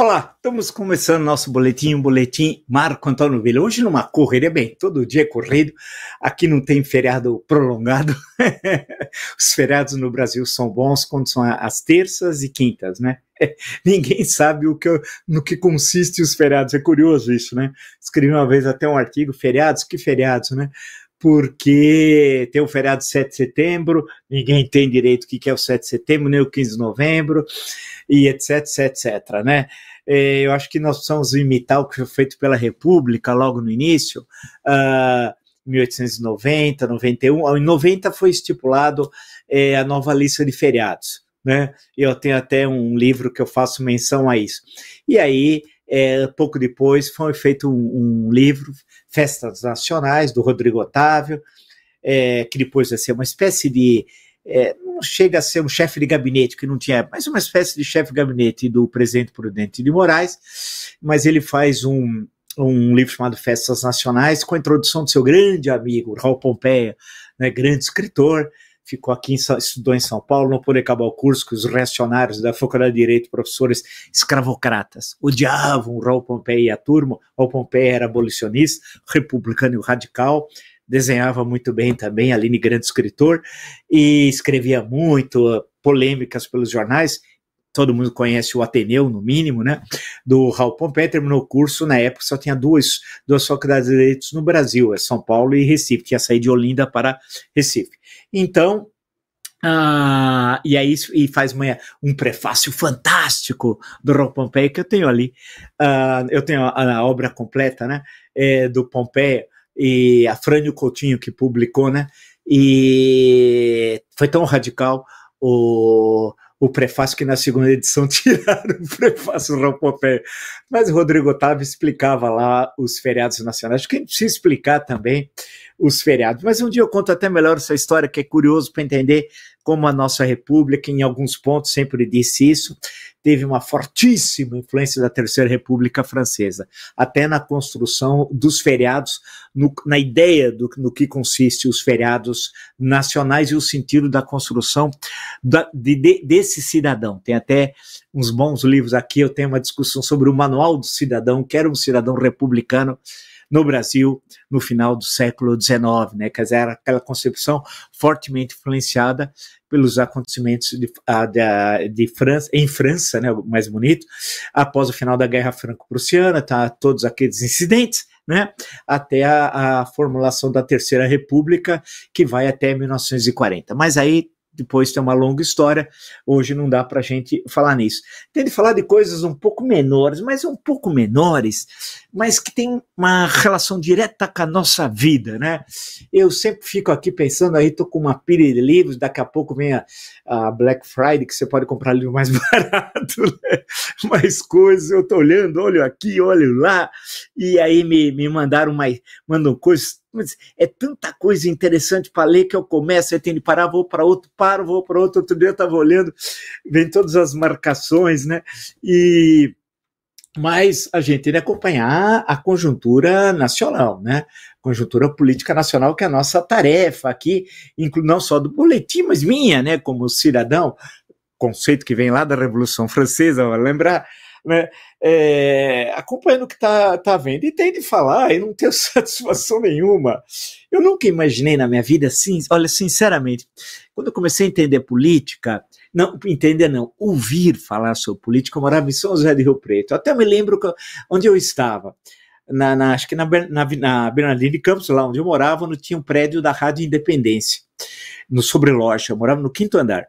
Olá, estamos começando nosso boletim, um boletim Marco Antônio Vila. Hoje numa correria, bem, todo dia é corrido, aqui não tem feriado prolongado. Os feriados no Brasil são bons quando são as terças e quintas, né? Ninguém sabe o que, no que consiste os feriados, é curioso isso, né? Escrevi uma vez até um artigo, feriados, que feriados, né? porque tem o feriado de 7 de setembro, ninguém tem direito o que é o 7 de setembro, nem o 15 de novembro, e etc, etc, etc, né? É, eu acho que nós precisamos imitar o que foi feito pela República logo no início, uh, 1890, 91, em 90 foi estipulado é, a nova lista de feriados, né? Eu tenho até um livro que eu faço menção a isso. E aí é, pouco depois foi feito um, um, livro, Festas Nacionais, do Rodrigo Otávio, é, que depois vai ser uma espécie de. É, não chega a ser um chefe de gabinete, que não tinha, mas uma espécie de chefe de gabinete do presidente Prudente de Moraes, mas ele faz um, um livro chamado Festas Nacionais, com a introdução do seu grande amigo, Raul Pompeia, né, grande escritor, ficou aqui, em, estudou em São Paulo, não pôde acabar o curso, que os reacionários da Faculdade de Direito, professores escravocratas, odiavam Raul Pompei e a turma. Raul Pompei era abolicionista, republicano e radical, desenhava muito bem também, Aline, grande escritor, e escrevia muito, eh, polêmicas pelos jornais todo mundo conhece o Ateneu, no mínimo, né? Do Raul Pompeia, terminou o curso, na época só tinha duas, duas faculdades de direitos no Brasil, é São Paulo e Recife, tinha saído de Olinda para Recife. Então, ah, e aí e faz um prefácio fantástico do Raul Pompeia, que eu tenho ali, ah, eu tenho a, a, obra completa, né, é, do Pompeia, e a Frânio Coutinho que publicou, né, e foi tão radical o o prefácio que na segunda edição tiraram o prefácio Rompopé. Mas o Rodrigo Otávio explicava lá os feriados nacionais. Acho que a gente precisa explicar também os feriados. Mas um dia eu conto até melhor essa história, que é curioso para entender como a nossa República, em alguns pontos sempre disse isso, teve uma fortíssima influência da Terceira República Francesa, até na construção dos feriados, no, na ideia do no que consiste os feriados nacionais e o sentido da construção da, de, de, desse cidadão. Tem até uns bons livros aqui, eu tenho uma discussão sobre o Manual do Cidadão, que era um cidadão republicano, no Brasil no final do século XIX, né? Quer dizer, era aquela concepção fortemente influenciada pelos acontecimentos de, ah, de, de França, em França, né, mais bonito, após o final da Guerra Franco-Prussiana, tá, todos aqueles incidentes, né, até a, a formulação da Terceira República, que vai até 1940. Mas aí depois tem uma longa história, hoje não dá para a gente falar nisso. Tem de falar de coisas um pouco menores, mas um pouco menores, mas que tem uma relação direta com a nossa vida, né? Eu sempre fico aqui pensando, aí tô com uma pilha de livros, daqui a pouco vem a, a Black Friday, que você pode comprar livro mais barato, né? mais coisas, eu tô olhando, olho aqui, olho lá, e aí me, me mandaram mais, mandam coisas mas é tanta coisa interessante para ler que eu começo, eu tenho de parar, vou para outro, paro, vou para outro, outro dia eu estava olhando, vem todas as marcações, né? E mas a gente tem que acompanhar a conjuntura nacional, né? Conjuntura política nacional, que é a nossa tarefa aqui, não só do boletim, mas minha, né, como cidadão, conceito que vem lá da Revolução Francesa, lembrar né? É, acompanhando o que está tá vendo. E tem de falar, e não tenho satisfação nenhuma. Eu nunca imaginei na minha vida, assim, olha, sinceramente, quando eu comecei a entender política, não entender não, ouvir falar sobre política, eu morava em São José de Rio Preto. até me lembro onde eu estava. Na, na, acho que na, na, na Campos, lá onde eu morava, não tinha um prédio da Rádio Independência, no Sobreloja, eu morava no quinto andar.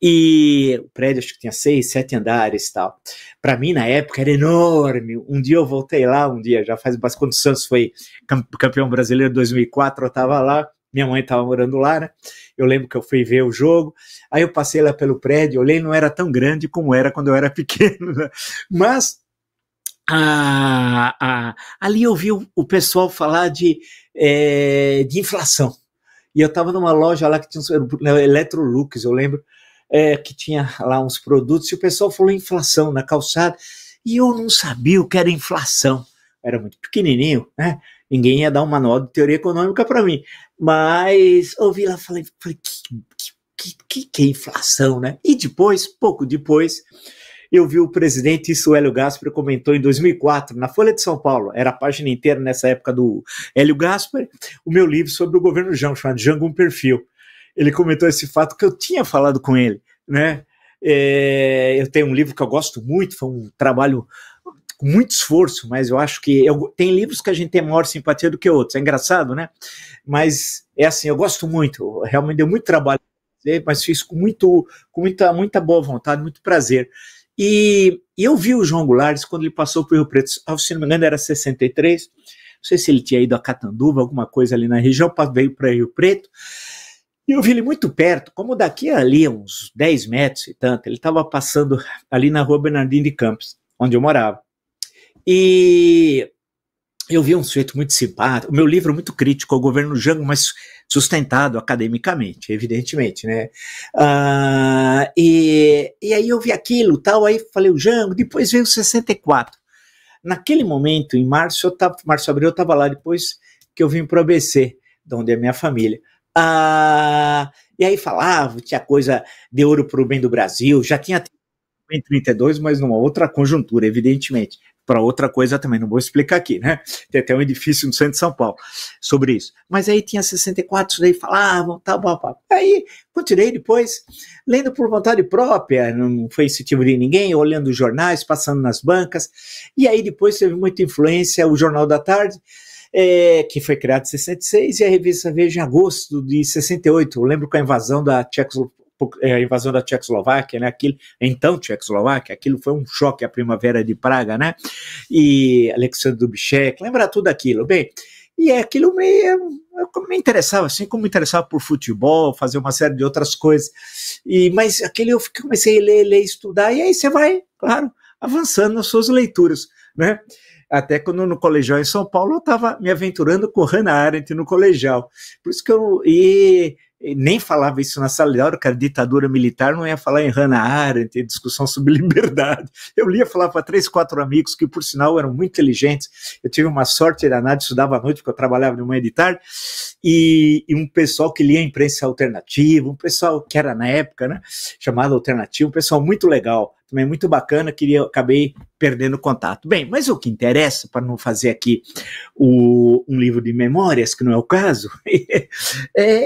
E o prédio acho que tinha seis, sete andares e tal. Para mim, na época, era enorme. Um dia eu voltei lá, um dia, já faz bastante, quando o Santos foi campeão brasileiro 2004, eu estava lá, minha mãe estava morando lá, né? Eu lembro que eu fui ver o jogo, aí eu passei lá pelo prédio, olhei, não era tão grande como era quando eu era pequeno, né? mas ah, ah, ali eu vi o, pessoal falar de, é, de inflação. E eu estava numa loja lá que tinha um Electrolux, eu lembro, é, que tinha lá uns produtos, e o pessoal falou inflação na calçada, e eu não sabia o que era inflação. era muito pequenininho, né? Ninguém ia dar um manual de teoria econômica para mim. Mas ouvi lá, falei, falei que, que, que, que é inflação, né? E depois, pouco depois, eu vi o presidente isso o Hélio Gasper comentou em 2004 na Folha de São Paulo, era a página inteira nessa época do Hélio Gasper, o meu livro sobre o governo Jango, chamado Jango um Perfil ele comentou esse fato que eu tinha falado com ele, né? É, eu tenho um livro que eu gosto muito, foi um trabalho com muito esforço, mas eu acho que eu, tem livros que a gente tem maior simpatia do que outros, é engraçado, né? Mas é assim, eu gosto muito, realmente deu muito trabalho, mas fiz com, muito, com muita, muita boa vontade, muito prazer. E, e eu vi o João Goulart quando ele passou por Rio Preto, se não me engano era 63, não sei se ele tinha ido a Catanduva, alguma coisa ali na região, veio para Rio Preto, e eu vi ele muito perto, como daqui a ali, uns 10 metros e tanto, ele estava passando ali na rua Bernardino de Campos, onde eu morava. E eu vi um sujeito muito simpático, o meu livro muito crítico ao governo Jango, mas sustentado academicamente, evidentemente, né? Ah, e, e aí eu vi aquilo, tal, aí falei o Jango, depois veio o 64. Naquele momento, em março, eu tava, março, abril, eu estava lá, depois que eu vim para o ABC, de onde é minha família. Ah, e aí falava, tinha coisa de ouro para o bem do Brasil, já tinha em 32, mas numa outra conjuntura, evidentemente. Para outra coisa também, não vou explicar aqui, né? Tem até um edifício no centro de São Paulo sobre isso. Mas aí tinha 64, isso daí falavam, tal, tal, tal. Aí continuei depois, lendo por vontade própria, não foi incentivo de ninguém, olhando os jornais, passando nas bancas. E aí depois teve muita influência o Jornal da Tarde, é, que foi criado em 66, e a revista Veja em agosto de 68. Eu lembro com a invasão da Tchecoslováquia é, a invasão da Tchecoslováquia, né? Aquilo, então Tchecoslováquia, aquilo foi um choque a primavera de Praga, né? E Alexandre Dubček, lembra tudo aquilo. Bem, e é aquilo me, me interessava, assim como me interessava por futebol, fazer uma série de outras coisas. E mas aquele eu comecei a ler, ler, estudar e aí você vai, claro, avançando nas suas leituras, né? Até quando no colegial em São Paulo eu estava me aventurando com Hannah Arendt no colegial. Por isso que eu. E, e nem falava isso na sala de aula, cara, ditadura militar, não ia falar em Hannah Arendt, discussão sobre liberdade. Eu lia, falava para três, quatro amigos, que por sinal eram muito inteligentes. Eu tive uma sorte danada, estudava à noite, porque eu trabalhava de manhã e de tarde, e, e, um pessoal que lia imprensa alternativa, um pessoal que era na época, né, chamado alternativo, um pessoal muito legal também muito bacana, queria, acabei perdendo contato. Bem, mas o que interessa, para não fazer aqui o, um livro de memórias, que não é o caso, é,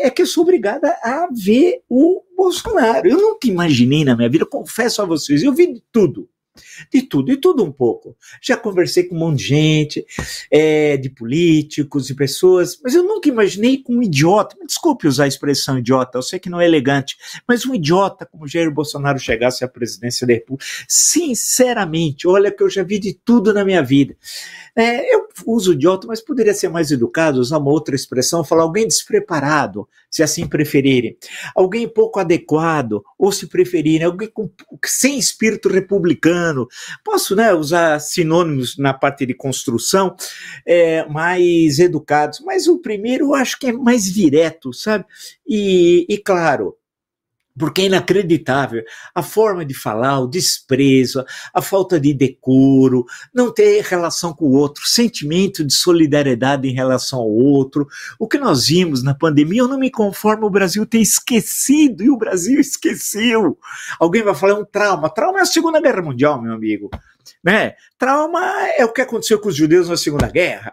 é, que eu sou obrigada a ver o Bolsonaro. Eu nunca imaginei na minha vida, confesso a vocês, eu vi de tudo de tudo, e tudo um pouco. Já conversei com um monte de gente, é, de políticos, de pessoas, mas eu nunca imaginei com um idiota, me desculpe usar a expressão idiota, eu sei que não é elegante, mas um idiota como Jair Bolsonaro chegasse à presidência da República. Sinceramente, olha que eu já vi de tudo na minha vida. É, eu uso idiota, mas poderia ser mais educado, usar uma outra expressão, falar alguém despreparado, se assim preferirem, alguém pouco adequado, ou se preferirem, alguém com, sem espírito republicano, urbano. Posso né, usar sinônimos na parte de construção é, mais educados, mas o primeiro eu acho que é mais direto, sabe? E, e claro, porque é inacreditável a forma de falar, o desprezo, a falta de decoro, não ter relação com o outro, sentimento de solidariedade em relação ao outro. O que nós vimos na pandemia, eu não me conformo o Brasil ter esquecido, e o Brasil esqueceu. Alguém vai falar é um trauma. Trauma é a Segunda Guerra Mundial, meu amigo. Né? Trauma é o que aconteceu com os judeus na Segunda Guerra.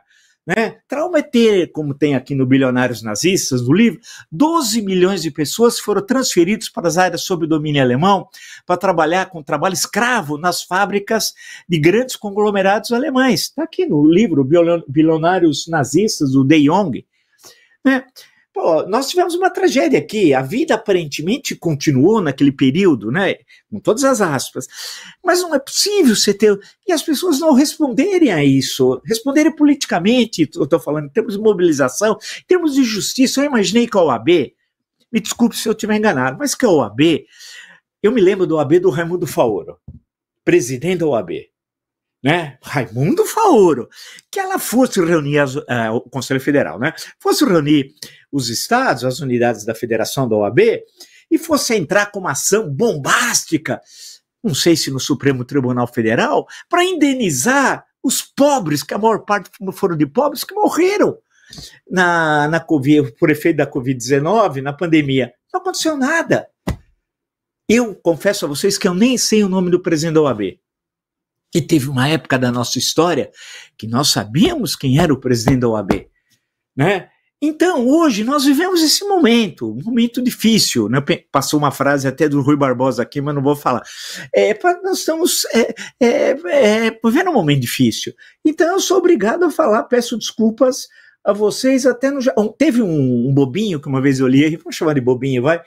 Né? Trauma é ter, como tem aqui no Bilionários Nazistas, no livro, 12 milhões de pessoas foram transferidas para as áreas sob domínio alemão para trabalhar com trabalho escravo nas fábricas de grandes conglomerados alemães. Está aqui no livro Bilionários Nazistas, do De Jong. Né? Pô, nós tivemos uma tragédia aqui, a vida aparentemente continuou naquele período, né? Com todas as aspas. Mas não é possível você ter. E as pessoas não responderem a isso, responderem politicamente, eu estou falando, em termos de mobilização, em termos de justiça. Eu imaginei que a OAB, me desculpe se eu estiver enganado, mas que a OAB, eu me lembro do OAB do Raimundo Faoro, presidente da OAB né, Raimundo Faoro, que ela fosse reunir as, uh, o Conselho Federal, né, fosse reunir os estados, as unidades da federação da OAB, e fosse entrar com uma ação bombástica, não sei se no Supremo Tribunal Federal, para indenizar os pobres, que a maior parte foram de pobres, que morreram na, na COVID, por efeito da Covid-19, na pandemia. Não aconteceu nada. Eu confesso a vocês que eu nem sei o nome do presidente da OAB. E teve uma época da nossa história que nós sabíamos quem era o presidente da OAB, né? Então, hoje nós vivemos esse momento, um momento difícil. Né? Passou uma frase até do Rui Barbosa aqui, mas não vou falar. É, nós estamos é, é, é, vivendo um momento difícil. Então, eu sou obrigado a falar, peço desculpas a vocês. Até no, Teve um, um bobinho que uma vez eu li, vamos chamar de bobinho, vai.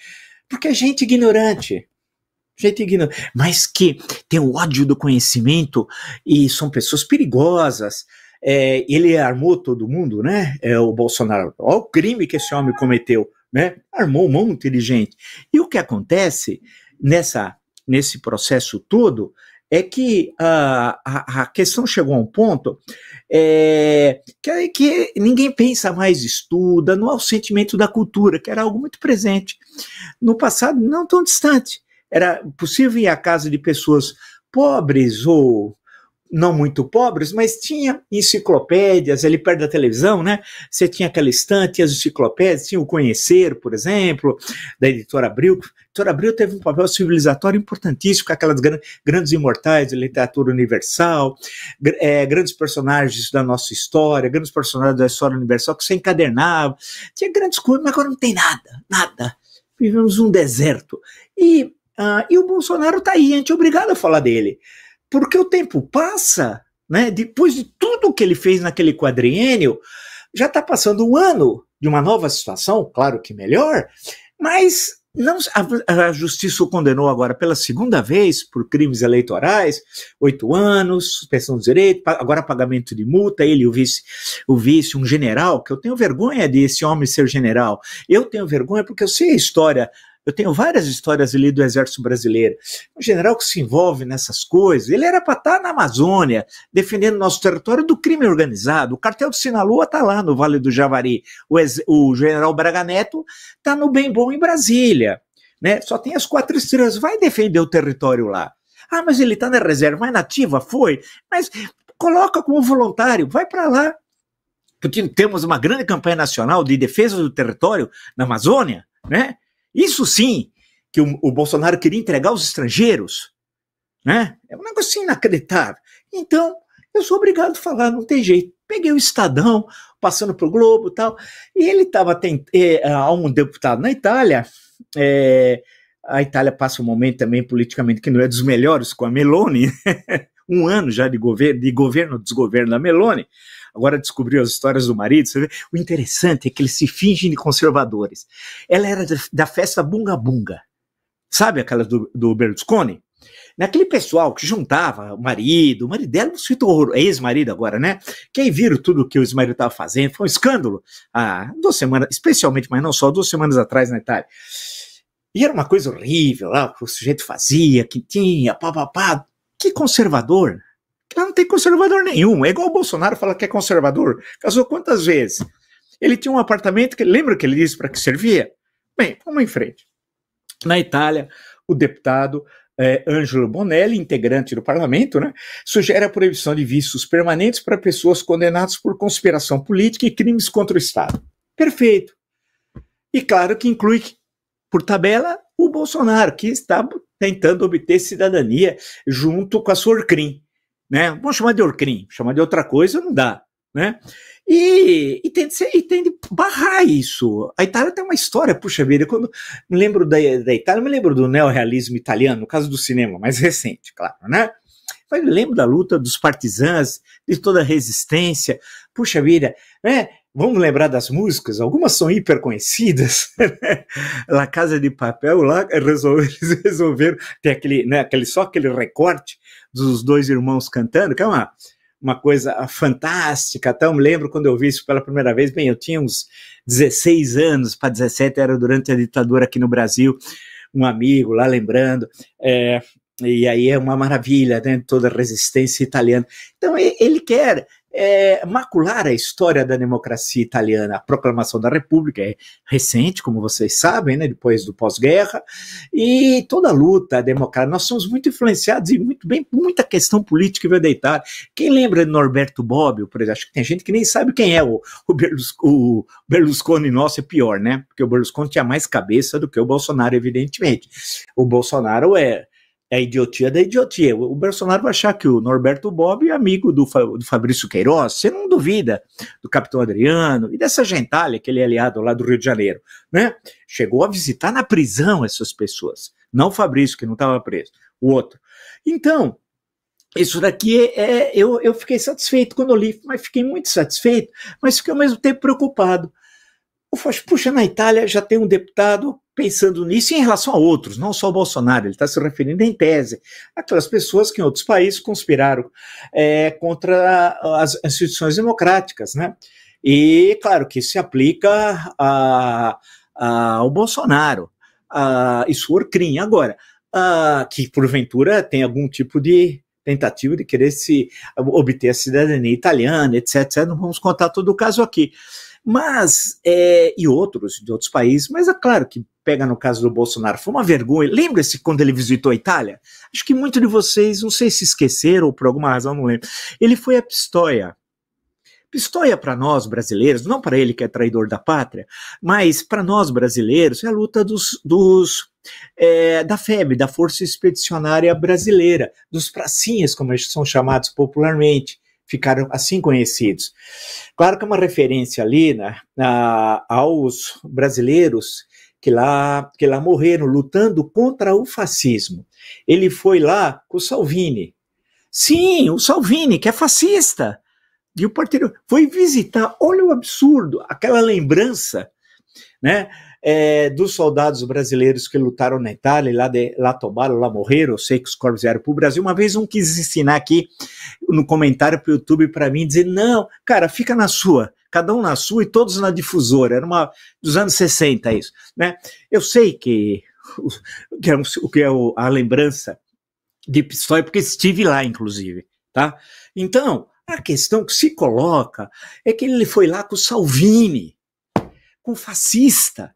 Porque é gente ignorante gente ignorante, mas que tem o ódio do conhecimento e são pessoas perigosas é, ele armou todo mundo, né? É, o Bolsonaro, olha o crime que esse homem cometeu, né? Armou um monte de gente. E o que acontece nessa, nesse processo todo é que a, a, a questão chegou a um ponto é, que, que, ninguém pensa mais, estuda, não há o sentimento da cultura, que era algo muito presente. No passado, não tão distante. Era possível ir à casa de pessoas pobres ou não muito pobres, mas tinha enciclopédias ali perto da televisão, né? Você tinha aquela estante, tinha as enciclopédias, tinha o Conhecer, por exemplo, da editora Abril. A editora Abril teve um papel civilizatório importantíssimo, com aquelas gran grandes imortais da literatura universal, gr é, grandes personagens da nossa história, grandes personagens da história universal que se encadernava. Tinha grandes coisas, mas agora não tem nada, nada. Vivemos um deserto. E, uh, e o Bolsonaro está aí, a gente é obrigado a falar dele porque o tempo passa, né? Depois de tudo que ele fez naquele quadriênio, já está passando um ano de uma nova situação, claro que melhor, mas não, a, a, justiça o condenou agora pela segunda vez por crimes eleitorais, oito anos, suspensão de direito, agora pagamento de multa, ele, o vice, o vice, um general, que eu tenho vergonha de esse homem ser general. Eu tenho vergonha porque eu sei a história eu tenho várias histórias ali do Exército Brasileiro. Um general que se envolve nessas coisas, ele era para estar tá na Amazônia, defendendo nosso território do crime organizado. O cartel de Sinaloa está lá no Vale do Javari. O, o general Braga Neto está no Bem Bom em Brasília. Né? Só tem as quatro estrelas. Vai defender o território lá. Ah, mas ele está na reserva, Mas nativa? Foi. Mas coloca como voluntário, vai para lá. Porque temos uma grande campanha nacional de defesa do território na Amazônia, né? Isso sim que o, o Bolsonaro queria entregar aos estrangeiros, né? É um negócio inacreditável. Então, eu sou obrigado a falar, não tem jeito. Peguei o Estadão, passando o Globo e tal, e ele estava é, a há um deputado na Itália, é, a Itália passa um momento também politicamente que não é dos melhores com a Meloni, um ano já de governo, de governo desgoverno da Meloni, agora descobriu as histórias do marido. O interessante é que eles se fingem de conservadores. Ela era da festa Bunga Bunga, sabe aquela do, do Berlusconi? Naquele pessoal que juntava o marido, o marido dela, é um sujeito horroroso, é ex-marido agora, né? Quem aí viram tudo que o ex-marido estava fazendo, foi um escândalo. Ah, duas semanas, especialmente, mas não só, duas semanas atrás na Itália. E era uma coisa horrível lá, o que o sujeito fazia, que tinha, pá. Que conservador não tem conservador nenhum. É igual o Bolsonaro fala que é conservador. Casou quantas vezes? Ele tinha um apartamento que lembra que ele disse para que servia? Bem, vamos em frente. Na Itália, o deputado é, Angelo Bonelli, integrante do parlamento, né, sugere a proibição de vistos permanentes para pessoas condenadas por conspiração política e crimes contra o Estado. Perfeito. E claro que inclui, por tabela, o Bolsonaro, que está tentando obter cidadania junto com a Sorcrim né? Vamos chamar de Orcrim, chamar de outra coisa não dá, né? E, e, tem de ser, e tem de barrar isso. A Itália tem uma história, puxa vida, quando me lembro da, da Itália, me lembro do neorrealismo italiano, no caso do cinema, mais recente, claro, né? Mas me lembro da luta dos partisans, de toda a resistência, puxa vida, né? Vamos lembrar das músicas? Algumas são hiper conhecidas. Né? La Casa de Papel, lá eles resolveram ter aquele, né, aquele, só aquele recorte dos dois irmãos cantando, que é uma, uma coisa ah, fantástica. Até tá? eu me lembro quando eu vi isso pela primeira vez. Bem, eu tinha uns 16 anos para 17, era durante a ditadura aqui no Brasil. Um amigo lá lembrando. É, e aí é uma maravilha, né? Toda a resistência italiana. Então ele quer é, macular a história da democracia italiana. A proclamação da República é recente, como vocês sabem, né, depois do pós-guerra, e toda a luta democrática. Nós somos muito influenciados e muito bem muita questão política veio deitar Quem lembra de Norberto Bobbio, por exemplo? Acho que tem gente que nem sabe quem é o, o, o Berlusconi nosso é pior, né? Porque o Berlusconi tinha mais cabeça do que o Bolsonaro, evidentemente. O Bolsonaro é é idiotia da idiotia. O Bolsonaro vai achar que o Norberto Bob é amigo do, Fa, do Fabrício Queiroz, você não duvida do capitão Adriano e dessa gentalha, aquele aliado lá do Rio de Janeiro, né? Chegou a visitar na prisão essas pessoas, não o Fabrício, que não estava preso, o outro. Então, isso daqui é, é eu, eu fiquei satisfeito quando eu li, mas fiquei muito satisfeito, mas fiquei ao mesmo tempo preocupado eu falo, puxa, na Itália já tem um deputado pensando nisso em relação a outros, não só o Bolsonaro, ele está se referindo em tese àquelas pessoas que em outros países conspiraram é, contra as instituições democráticas, né? E claro que se aplica a, a, ao Bolsonaro a, e sua é Agora, a, que porventura tem algum tipo de tentativa de querer se obter a cidadania italiana, etc, etc. Não vamos contar todo o caso aqui. Mas, é, e outros, de outros países, mas é claro que pega no caso do Bolsonaro, foi uma vergonha. Lembra-se quando ele visitou a Itália? Acho que muito de vocês, não sei se esqueceram ou por alguma razão, não lembro. Ele foi a Pistoia. Pistoia para nós brasileiros, não para ele que é traidor da pátria, mas para nós brasileiros é a luta dos, dos é, da FEB, da Força Expedicionária Brasileira, dos pracinhas, como eles são chamados popularmente ficaram assim conhecidos. Claro que é uma referência ali né, a, aos brasileiros que lá, que lá morreram lutando contra o fascismo. Ele foi lá com o Salvini. Sim, o Salvini, que é fascista. E o partido foi visitar, olha o absurdo, aquela lembrança, né? é, dos soldados brasileiros que lutaram na Itália, lá, de, lá tomaram, lá morreram, eu sei que os corpos vieram para o Brasil. Uma vez um quis ensinar aqui no comentário para o YouTube para mim, dizer: não, cara, fica na sua, cada um na sua e todos na difusora. Era uma dos anos 60 isso. Né? Eu sei que o que é, o que é o, a lembrança de Pistóia, é porque estive lá, inclusive. Tá? Então, a questão que se coloca é que ele foi lá com o Salvini, com o fascista,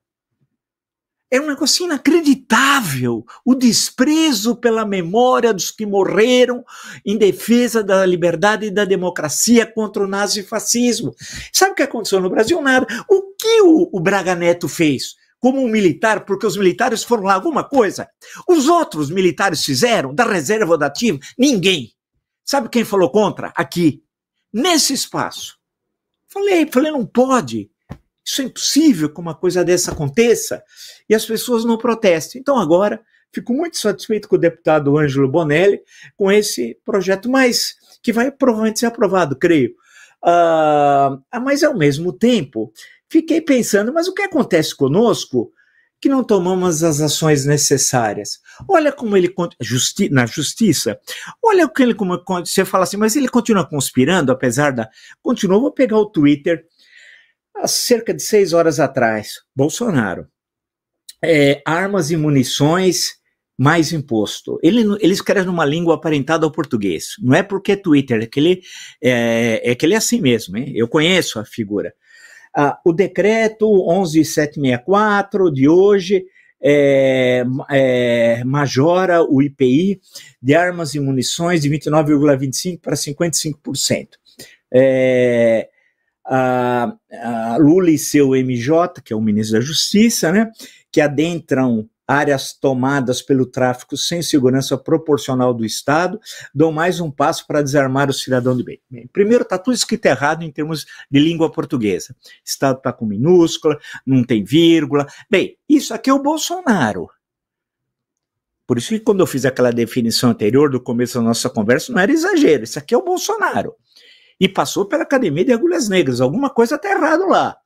é um negócio inacreditável o desprezo pela memória dos que morreram em defesa da liberdade e da democracia contra o nazifascismo. Sabe o que aconteceu no Brasil? Nada. O que o, o Braga Neto fez? Como um militar, porque os militares foram lá alguma coisa. Os outros militares fizeram, da reserva ou da ativa, ninguém. Sabe quem falou contra? Aqui, nesse espaço. Falei, falei, não pode. Isso é impossível que uma coisa dessa aconteça e as pessoas não protestem. Então, agora, fico muito satisfeito com o deputado Ângelo Bonelli com esse projeto, mas que vai provavelmente ser aprovado, creio. Uh, mas, ao mesmo tempo, fiquei pensando, mas o que acontece conosco que não tomamos as ações necessárias? Olha como ele justi na justiça, olha o que ele como você fala assim, mas ele continua conspirando apesar da. Continua, vou pegar o Twitter há cerca de seis horas atrás, Bolsonaro, é, armas e munições, mais imposto. Ele, ele escreve numa língua aparentada ao português. Não é porque é Twitter, é que ele é, é que ele é assim mesmo. Hein? Eu conheço a figura. Ah, o decreto 11764 de hoje é, é, majora o IPI de armas e munições de 29,25% para 55%. É, a, a Lula e seu MJ, que é o ministro da Justiça, né, que adentram áreas tomadas pelo tráfico sem segurança proporcional do Estado, dão mais um passo para desarmar o cidadão de bem. Primeiro, está tudo escrito errado em termos de língua portuguesa. Estado está com minúscula, não tem vírgula. Bem, isso aqui é o Bolsonaro. Por isso que quando eu fiz aquela definição anterior do começo da nossa conversa, não era exagero, isso aqui é o Bolsonaro e passou pela Academia de Agulhas Negras. Alguma coisa está errado lá.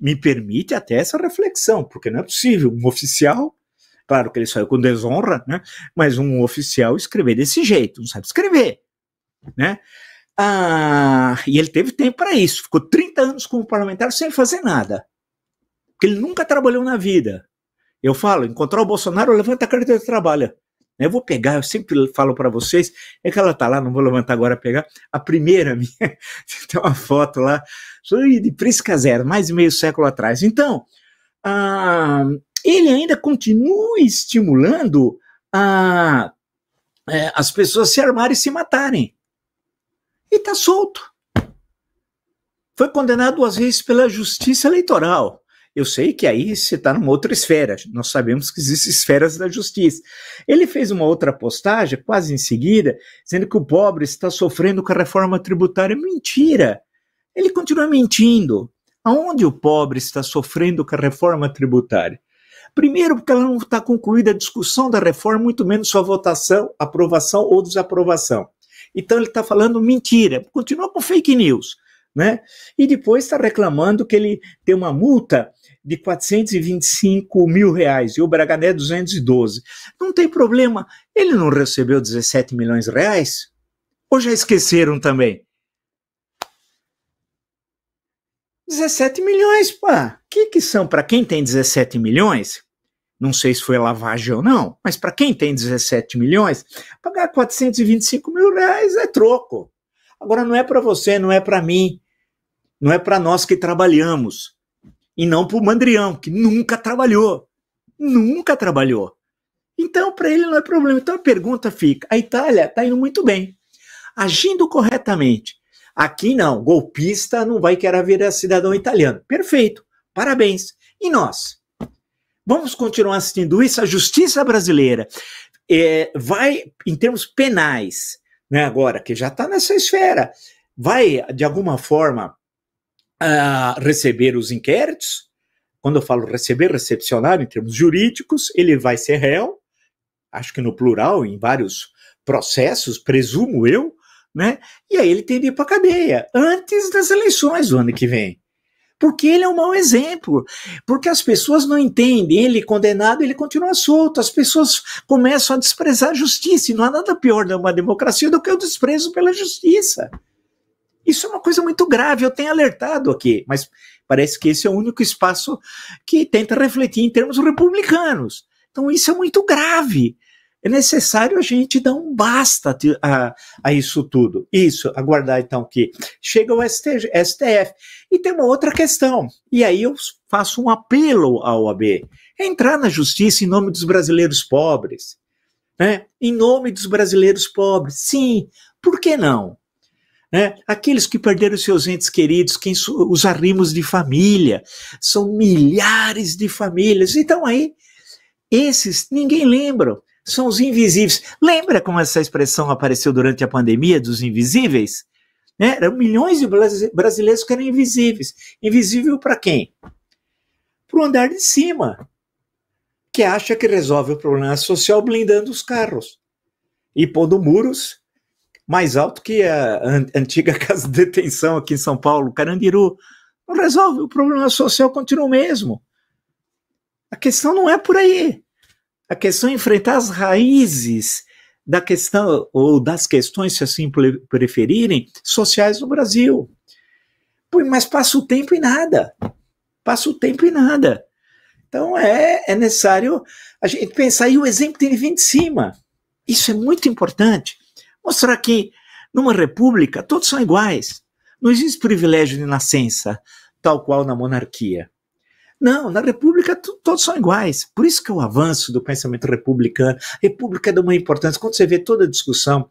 Me permite até essa reflexão, porque não é possível um oficial, claro que ele saiu com desonra, né? Mas um oficial escrever desse jeito, não sabe escrever, né? Ah, e ele teve tempo para isso, ficou 30 anos como parlamentar sem fazer nada. Porque ele nunca trabalhou na vida. Eu falo, encontrar o Bolsonaro, levanta a carteira e trabalha. Eu vou pegar, eu sempre falo para vocês, é que ela tá lá, não vou levantar agora pegar. A primeira minha, tem uma foto lá, de Prisca Zero, mais de meio século atrás. Então, ah, ele ainda continua estimulando a, é, as pessoas se armarem e se matarem. E tá solto. Foi condenado duas vezes pela justiça eleitoral. Eu sei que aí você está numa outra esfera. Nós sabemos que existem esferas da justiça. Ele fez uma outra postagem, quase em seguida, dizendo que o pobre está sofrendo com a reforma tributária. Mentira! Ele continua mentindo. Aonde o pobre está sofrendo com a reforma tributária? Primeiro, porque ela não está concluída a discussão da reforma, muito menos sua votação, aprovação ou desaprovação. Então ele está falando mentira, continua com fake news. Né? E depois está reclamando que ele tem uma multa de 425 mil reais e o Bragané 212. Não tem problema, ele não recebeu 17 milhões de reais? Ou já esqueceram também? 17 milhões, pá. Que que são para quem tem 17 milhões? Não sei se foi lavagem ou não, mas para quem tem 17 milhões, pagar 425 mil reais é troco. Agora não é para você, não é para mim, não é para nós que trabalhamos. E não para o Mandrião, que nunca trabalhou. Nunca trabalhou. Então, para ele não é problema. Então a pergunta fica: a Itália está indo muito bem, agindo corretamente. Aqui não, golpista não vai querer virar cidadão italiano. Perfeito, parabéns. E nós? Vamos continuar assistindo isso? A justiça brasileira é, vai, em termos penais, né, agora, que já está nessa esfera, vai, de alguma forma, a receber os inquéritos. Quando eu falo receber, recepcionar em termos jurídicos, ele vai ser réu, acho que no plural, em vários processos, presumo eu, né? E aí ele tem de ir para a cadeia antes das eleições do ano que vem. Porque ele é um mau exemplo. Porque as pessoas não entendem. Ele é condenado, ele continua solto. As pessoas começam a desprezar a justiça. E não há nada pior numa democracia do que o desprezo pela justiça. Isso é uma coisa muito grave, eu tenho alertado aqui, mas parece que esse é o único espaço que tenta refletir em termos republicanos. Então, isso é muito grave. É necessário a gente dar um basta a, a isso tudo. Isso, aguardar então que chega o STF. E tem uma outra questão, e aí eu faço um apelo ao AB é entrar na justiça em nome dos brasileiros pobres. Né? Em nome dos brasileiros pobres. Sim, por que não? Né? Aqueles que perderam seus entes queridos, quem, os arrimos de família, são milhares de famílias. Então aí, esses ninguém lembra, são os invisíveis. Lembra como essa expressão apareceu durante a pandemia dos invisíveis? Né? Eram milhões de brasileiros que eram invisíveis. Invisível para quem? Para o andar de cima, que acha que resolve o problema social blindando os carros e pondo muros mais alto que a antiga casa de detenção aqui em São Paulo, Carandiru. Não resolve, o problema social continua o mesmo. A questão não é por aí. A questão é enfrentar as raízes da questão, ou das questões, se assim preferirem, sociais no Brasil. Mas passa o tempo e nada. Passa o tempo e nada. Então é, é necessário a gente pensar, e o exemplo tem que vir de cima. Isso é muito importante. Mostrar que numa república todos são iguais. Não existe privilégio de nascença, tal qual na monarquia. Não, na República todos são iguais. Por isso que o avanço do pensamento republicano, a República é de uma importância. Quando você vê toda a discussão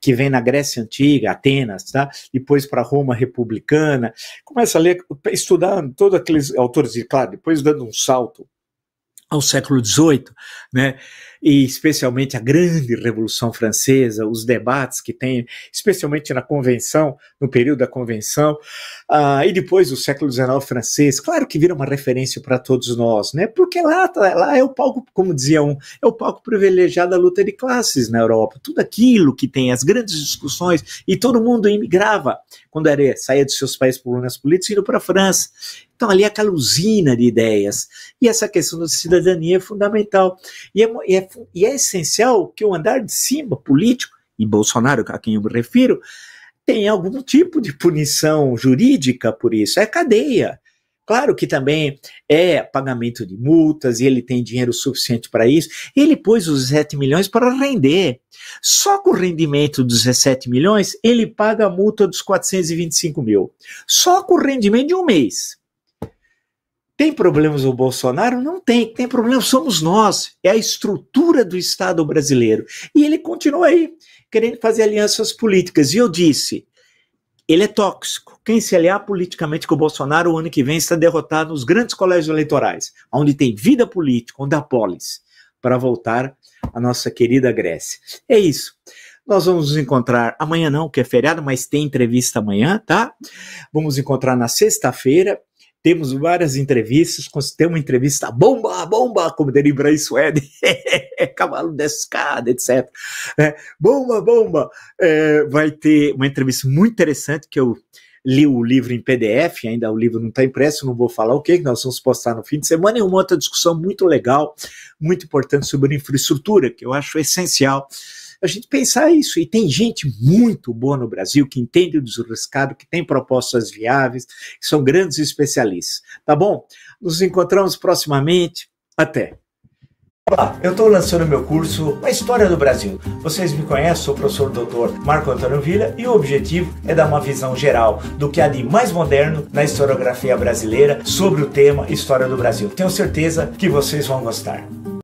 que vem na Grécia Antiga, Atenas, tá? depois para Roma Republicana, começa a ler, estudar todos aqueles autores, e claro, depois dando um salto ao século XVIII, né? E especialmente a grande Revolução Francesa, os debates que tem, especialmente na Convenção, no período da Convenção, uh, e depois o século XIX francês, claro que vira uma referência para todos nós, né? Porque lá, tá, lá é o palco, como dizia um, é o palco privilegiado da luta de classes na Europa. Tudo aquilo que tem as grandes discussões e todo mundo imigrava quando era saía dos seus países por problemas políticos indo para a França então, ali é aquela usina de ideias. E essa questão da cidadania é fundamental. E é, e é, e é essencial que o andar de cima político, e Bolsonaro, a quem eu me refiro, tem algum tipo de punição jurídica por isso. É cadeia. Claro que também é pagamento de multas e ele tem dinheiro suficiente para isso. Ele pôs os 17 milhões para render. Só com o rendimento dos 17 milhões, ele paga a multa dos 425 mil. Só com o rendimento de um mês. Tem problemas o Bolsonaro? Não tem. Tem problema somos nós. É a estrutura do Estado brasileiro. E ele continua aí, querendo fazer alianças políticas. E eu disse, ele é tóxico. Quem se aliar politicamente com o Bolsonaro o ano que vem está derrotado nos grandes colégios eleitorais, onde tem vida política, onde há polis, para voltar à nossa querida Grécia. É isso. Nós vamos nos encontrar amanhã, não, que é feriado, mas tem entrevista amanhã, tá? Vamos encontrar na sexta-feira temos várias entrevistas, tem uma entrevista bomba, bomba, como em e Suede, cavalo descada etc. É, né? bomba, bomba. É, vai ter uma entrevista muito interessante que eu li o livro em PDF, ainda o livro não está impresso, não vou falar o que, nós vamos postar no fim de semana, e uma outra discussão muito legal, muito importante sobre infraestrutura, que eu acho essencial a gente pensar isso. E tem gente muito boa no Brasil que entende o desriscado, que tem propostas viáveis, que são grandes especialistas. Tá bom? Nos encontramos proximamente. Até! Olá, eu estou lançando meu curso A História do Brasil. Vocês me conhecem, sou o professor doutor Marco Antônio Vila e o objetivo é dar uma visão geral do que há de mais moderno na historiografia brasileira sobre o tema História do Brasil. Tenho certeza que vocês vão gostar.